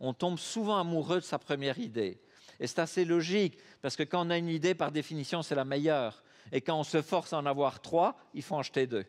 on tombe souvent amoureux de sa première idée. Et c'est assez logique, parce que quand on a une idée, par définition, c'est la meilleure. Et quand on se force à en avoir trois, il faut en jeter deux.